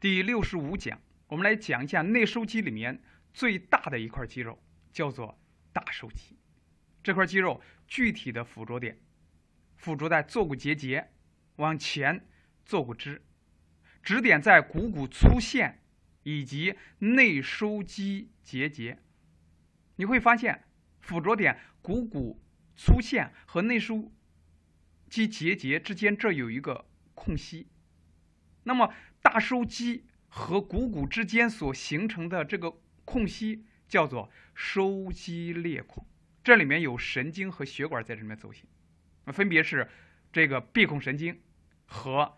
第六十五讲，我们来讲一下内收肌里面最大的一块肌肉，叫做大收肌。这块肌肉具体的附着点，附着在坐骨结节，往前坐骨支，支点在股骨粗线以及内收肌结节。你会发现，附着点股骨粗线和内收肌结节之间这有一个空隙。那么，大收肌和股骨之间所形成的这个空隙叫做收肌裂孔，这里面有神经和血管在里面走行，分别是这个闭孔神经和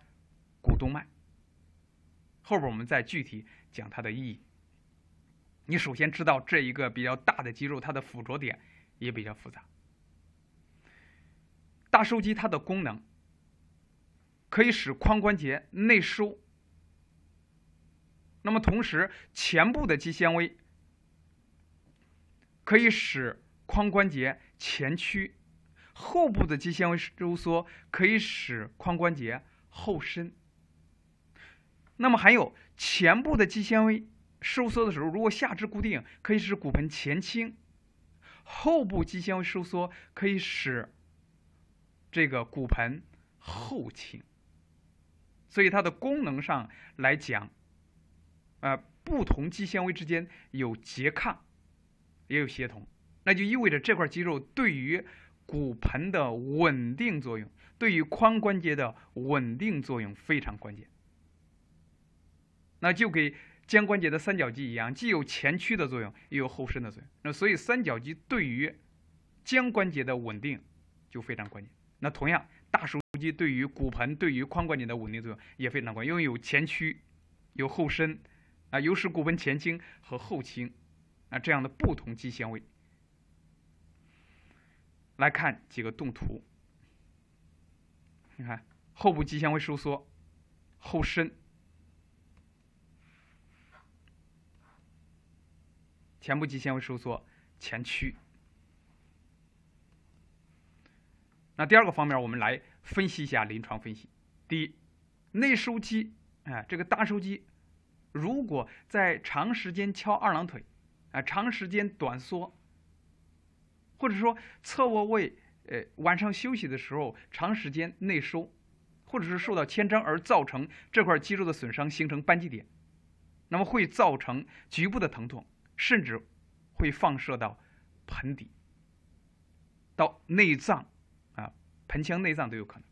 股动脉。后边我们再具体讲它的意义。你首先知道这一个比较大的肌肉，它的附着点也比较复杂。大收肌它的功能。可以使髋关节内收，那么同时前部的肌纤维可以使髋关节前屈，后部的肌纤维收缩可以使髋关节后伸。那么还有前部的肌纤维收缩的时候，如果下肢固定，可以使骨盆前倾；后部肌纤维收缩可以使这个骨盆后倾。所以它的功能上来讲，呃，不同肌纤维之间有拮抗，也有协同，那就意味着这块肌肉对于骨盆的稳定作用，对于髋关节的稳定作用非常关键。那就给肩关节的三角肌一样，既有前屈的作用，也有后伸的作用。那所以三角肌对于肩关节的稳定就非常关键。那同样，大手。肌对于骨盆、对于髋关节的稳定作用也非常关，键，因为有前屈、有后伸，啊，有使骨盆前倾和后倾，啊，这样的不同肌纤维来看几个动图。你看后部肌纤维收缩，后伸；前部肌纤维收缩，前屈。那第二个方面，我们来。分析一下临床分析。第一，内收肌，啊，这个大收肌，如果在长时间翘二郎腿，啊，长时间短缩，或者说侧卧位，呃，晚上休息的时候长时间内收，或者是受到牵张而造成这块肌肉的损伤，形成扳机点，那么会造成局部的疼痛，甚至会放射到盆底，到内脏。盆腔内脏都有可能，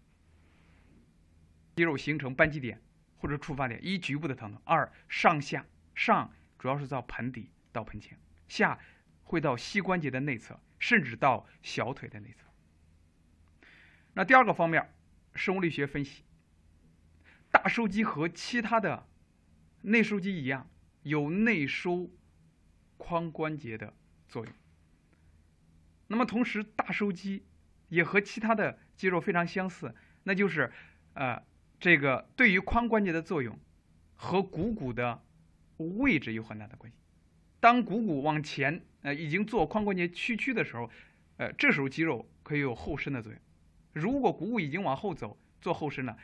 肌肉形成扳机点或者触发点。一局部的疼痛，二上下上主要是到盆底到盆腔，下会到膝关节的内侧，甚至到小腿的内侧。那第二个方面，生物力学分析，大收肌和其他的内收肌一样，有内收髋关节的作用。那么同时，大收肌也和其他的。肌肉非常相似，那就是，呃，这个对于髋关节的作用，和股骨的位置有很大的关系。当股骨往前，呃，已经做髋关节屈曲的时候，呃，这时候肌肉可以有后伸的作用。如果股骨已经往后走，做后伸了，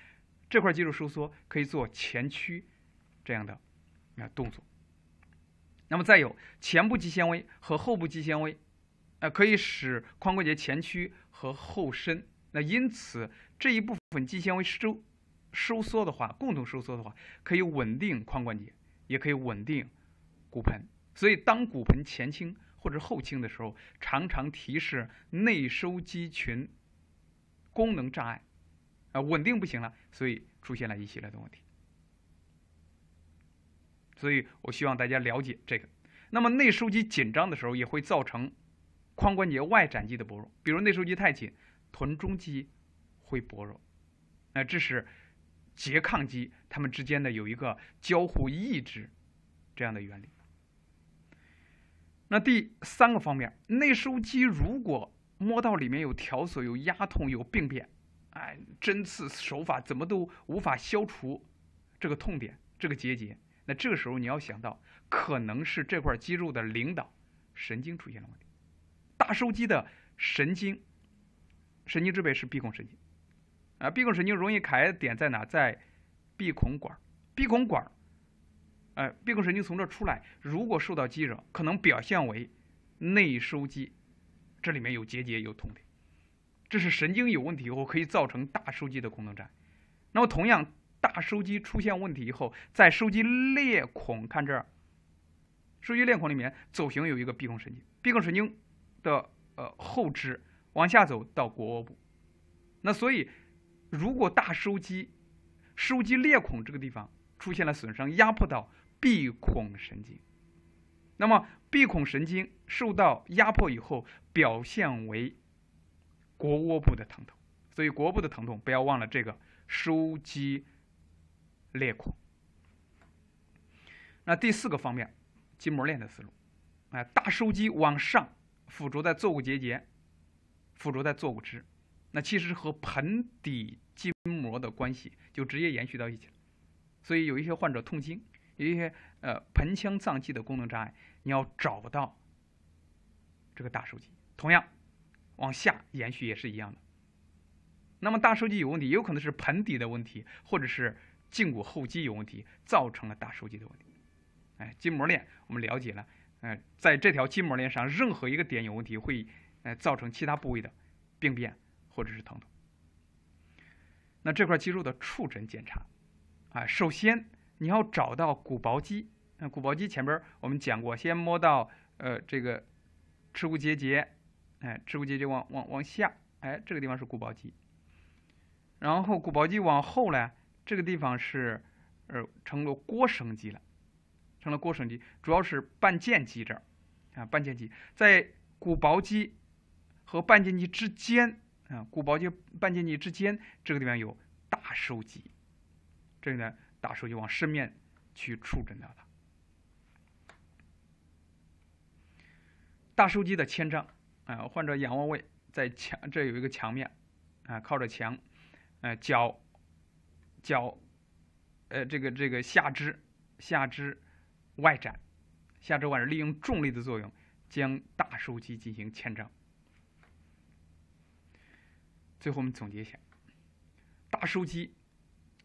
这块肌肉收缩可以做前屈这样的啊动作。那么再有前部肌纤维和后部肌纤维，呃，可以使髋关节前屈和后伸。那因此，这一部分肌纤维收收缩的话，共同收缩的话，可以稳定髋关节，也可以稳定骨盆。所以，当骨盆前倾或者后倾的时候，常常提示内收肌群功能障碍，啊，稳定不行了，所以出现了一系列的问题。所以我希望大家了解这个。那么，内收肌紧张的时候，也会造成髋关节外展肌的薄弱，比如内收肌太紧。臀中肌会薄弱，那这是拮抗肌，它们之间呢有一个交互抑制这样的原理。那第三个方面，内收肌如果摸到里面有条索、有压痛、有病变，哎，针刺手法怎么都无法消除这个痛点、这个结节，那这个时候你要想到可能是这块肌肉的领导神经出现了问题，大收肌的神经。神经支配是闭孔神经，啊，闭孔神经容易卡点在哪？在闭孔管儿，闭孔管儿，哎，闭孔神经从这儿出来，如果受到激惹，可能表现为内收肌，这里面有结节有痛点，这是神经有问题以后可以造成大收肌的功能障碍。那么同样，大收肌出现问题以后，在收肌裂孔看这儿，收肌裂孔里面走形有一个闭孔神经，闭孔神经的呃后支。往下走到腘窝部，那所以如果大收肌、收肌裂孔这个地方出现了损伤，压迫到闭孔神经，那么闭孔神经受到压迫以后，表现为腘窝部的疼痛。所以腘部的疼痛不要忘了这个收肌裂孔。那第四个方面，筋膜链的思路，啊，大收肌往上附着在坐骨结节。附着在坐骨支，那其实和盆底筋膜的关系就直接延续到一起了。所以有一些患者痛经，有一些呃盆腔脏器的功能障碍，你要找到这个大收肌。同样，往下延续也是一样的。那么大收肌有问题，有可能是盆底的问题，或者是胫骨后肌有问题，造成了大收肌的问题。哎，筋膜链我们了解了，呃，在这条筋膜链上，任何一个点有问题会。哎，造成其他部位的病变或者是疼痛。那这块肌肉的触诊检查，啊，首先你要找到股薄肌。那股薄肌前边我们讲过，先摸到呃这个耻骨结节，哎，耻骨结节往往往下，哎，这个地方是股薄肌。然后股薄肌往后呢，这个地方是呃成了腘绳肌了，成了腘绳肌，主要是半腱肌这儿啊，半腱肌在股薄肌。和半径肌之间，啊，骨薄肌半径肌之间，这个地方有大收肌，这里呢，大收肌往深面去触诊它。大收肌的牵张，啊，患者仰卧位，在墙这有一个墙面，啊，靠着墙，呃，脚，脚，呃，这个这个下肢下肢外展，下肢外展利用重力的作用，将大收肌进行牵张。最后我们总结一下，大收肌，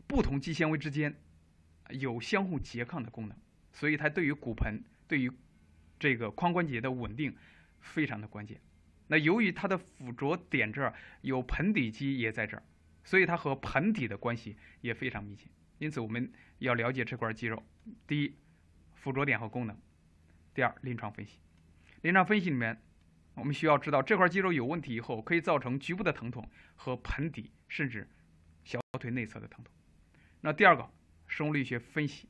不同肌纤维之间有相互拮抗的功能，所以它对于骨盆、对于这个髋关节的稳定非常的关键。那由于它的附着点这儿有盆底肌也在这儿，所以它和盆底的关系也非常密切。因此我们要了解这块肌肉，第一，附着点和功能；第二，临床分析。临床分析里面。我们需要知道这块肌肉有问题以后，可以造成局部的疼痛和盆底甚至小腿内侧的疼痛。那第二个，生物力学分析；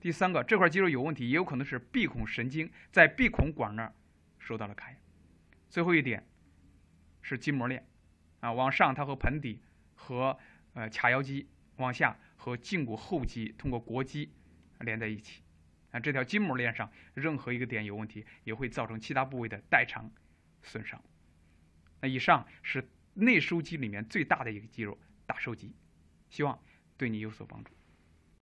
第三个，这块肌肉有问题也有可能是闭孔神经在闭孔管那儿受到了卡压。最后一点是筋膜链，啊，往上它和盆底和呃髂腰肌，往下和胫骨后肌通过腘肌连在一起。这条筋膜链上任何一个点有问题，也会造成其他部位的代偿损伤。那以上是内收肌里面最大的一个肌肉——大收肌，希望对你有所帮助。